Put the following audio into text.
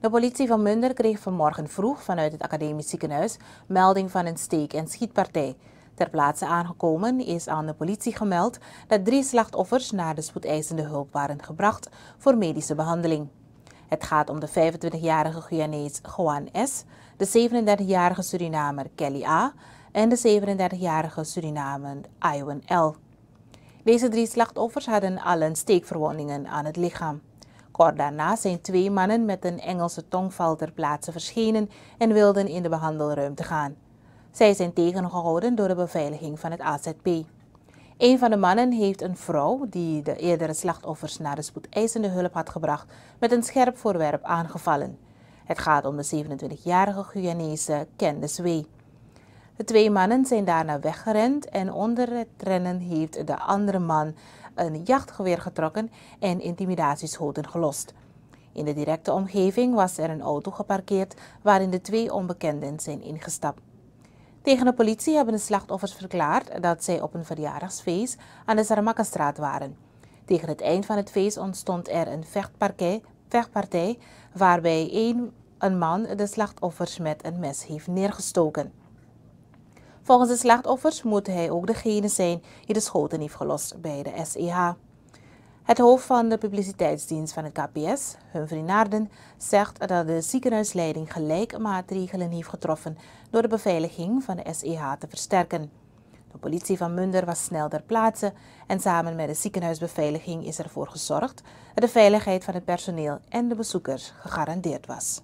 De politie van Munder kreeg vanmorgen vroeg vanuit het academisch ziekenhuis melding van een steek- en schietpartij. Ter plaatse aangekomen is aan de politie gemeld dat drie slachtoffers naar de spoedeisende hulp waren gebracht voor medische behandeling. Het gaat om de 25-jarige Guyanees Juan S., de 37-jarige Surinamer Kelly A. en de 37-jarige Surinamer Iwan L. Deze drie slachtoffers hadden allen steekverwondingen aan het lichaam. Kort daarna zijn twee mannen met een Engelse tongval ter plaatse verschenen en wilden in de behandelruimte gaan. Zij zijn tegengehouden door de beveiliging van het AZP. Een van de mannen heeft een vrouw, die de eerdere slachtoffers naar de spoedeisende hulp had gebracht, met een scherp voorwerp aangevallen. Het gaat om de 27-jarige Guyanese Candice Wee. De twee mannen zijn daarna weggerend en onder het rennen heeft de andere man een jachtgeweer getrokken en intimidatieschoten gelost. In de directe omgeving was er een auto geparkeerd waarin de twee onbekenden zijn ingestapt. Tegen de politie hebben de slachtoffers verklaard dat zij op een verjaardagsfeest aan de Saramakastraat waren. Tegen het eind van het feest ontstond er een vechtpartij waarbij een, een man de slachtoffers met een mes heeft neergestoken. Volgens de slachtoffers moet hij ook degene zijn die de schoten heeft gelost bij de SEH. Het hoofd van de publiciteitsdienst van het KPS, Humphrey Naarden, zegt dat de ziekenhuisleiding gelijk maatregelen heeft getroffen door de beveiliging van de SEH te versterken. De politie van Munder was snel ter plaatse en samen met de ziekenhuisbeveiliging is ervoor gezorgd dat de veiligheid van het personeel en de bezoekers gegarandeerd was.